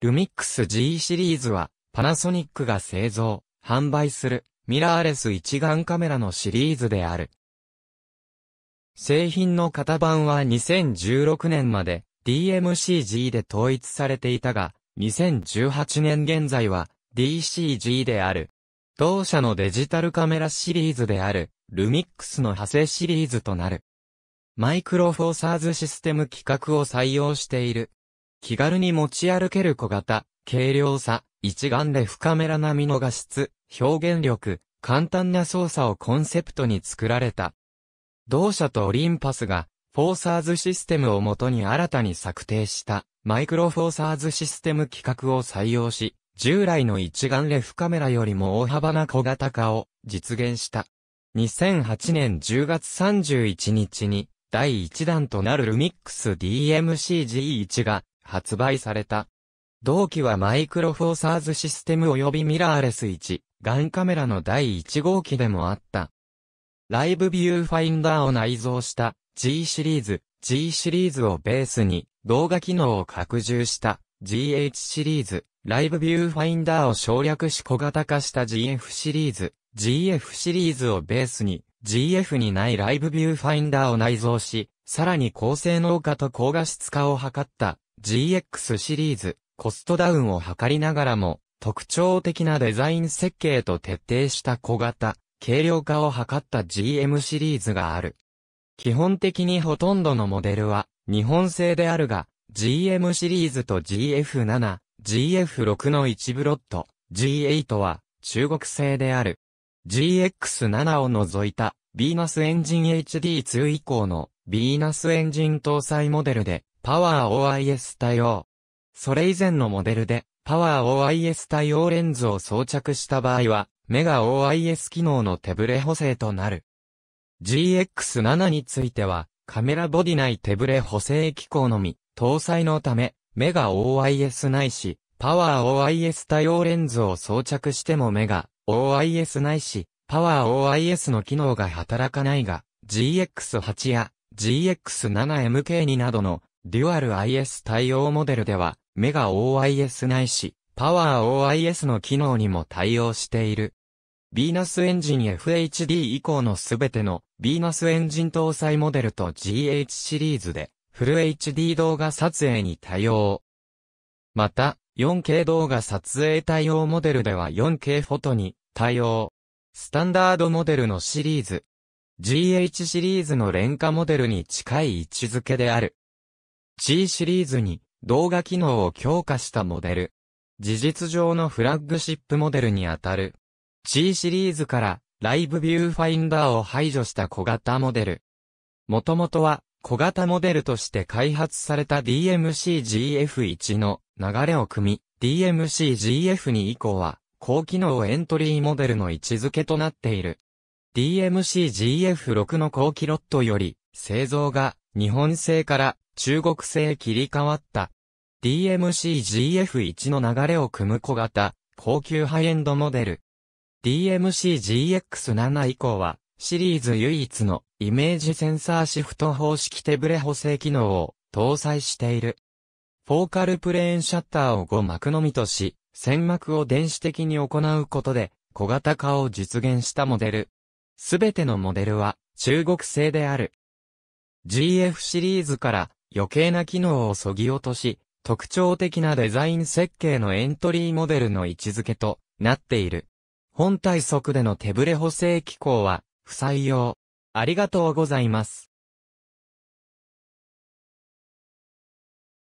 ルミックス G シリーズは、パナソニックが製造、販売する、ミラーレス一眼カメラのシリーズである。製品の型番は2016年まで DMCG で統一されていたが、2018年現在は DCG である。同社のデジタルカメラシリーズである、ルミックスの派生シリーズとなる。マイクロフォーサーズシステム規格を採用している。気軽に持ち歩ける小型、軽量さ、一眼レフカメラ並みの画質、表現力、簡単な操作をコンセプトに作られた。同社とオリンパスが、フォーサーズシステムをもとに新たに策定したマイクロフォーサーズシステム規格を採用し、従来の一眼レフカメラよりも大幅な小型化を実現した。2008年10月31日に第1弾となるルミックス DMCG1 が発売された。同期はマイクロフォーサーズシステム及びミラーレス1、ガンカメラの第1号機でもあった。ライブビューファインダーを内蔵した G シリーズ、G シリーズをベースに動画機能を拡充した GH シリーズ、ライブビューファインダーを省略し小型化した GF シリーズ、GF シリーズをベースに GF にないライブビューファインダーを内蔵し、さらに高性能化と高画質化を図った GX シリーズ、コストダウンを図りながらも、特徴的なデザイン設計と徹底した小型、軽量化を図った GM シリーズがある。基本的にほとんどのモデルは、日本製であるが、GM シリーズと GF7、GF6 の一ブロット、G8 は中国製である。GX7 を除いた、ビーナスエンジン HD2 以降のビーナスエンジン搭載モデルで、パワー OIS 対応。それ以前のモデルで、パワー OIS 対応レンズを装着した場合は、メガ OIS 機能の手ブレ補正となる。GX7 については、カメラボディ内手ブレ補正機構のみ、搭載のため、メガ OIS ないし、パワー OIS 対応レンズを装着してもメガ OIS ないし、パワー OIS の機能が働かないが、GX8 や GX7MK2 などのデュアル IS 対応モデルでは、メガ OIS ないし、パワー OIS の機能にも対応している。ビーナスエンジン FHD 以降のすべてのビーナスエンジン搭載モデルと GH シリーズでフル HD 動画撮影に対応。また、4K 動画撮影対応モデルでは 4K フォトに対応。スタンダードモデルのシリーズ。GH シリーズの廉価モデルに近い位置づけである。G シリーズに動画機能を強化したモデル。事実上のフラッグシップモデルにあたる。G シリーズからライブビューファインダーを排除した小型モデル。もともとは小型モデルとして開発された DMC-GF1 の流れを組み、DMC-GF2 以降は高機能エントリーモデルの位置づけとなっている。DMC-GF6 の高キロットより製造が日本製から中国製切り替わった DMC-GF1 の流れを組む小型、高級ハイエンドモデル。DMC-GX7 以降は、シリーズ唯一のイメージセンサーシフト方式手ブレ補正機能を搭載している。フォーカルプレーンシャッターを5幕のみとし、線幕を電子的に行うことで、小型化を実現したモデル。すべてのモデルは中国製である。GF シリーズから余計な機能をそぎ落とし、特徴的なデザイン設計のエントリーモデルの位置づけとなっている。本体速での手ブレ補正機構は不採用。ありがとうございます。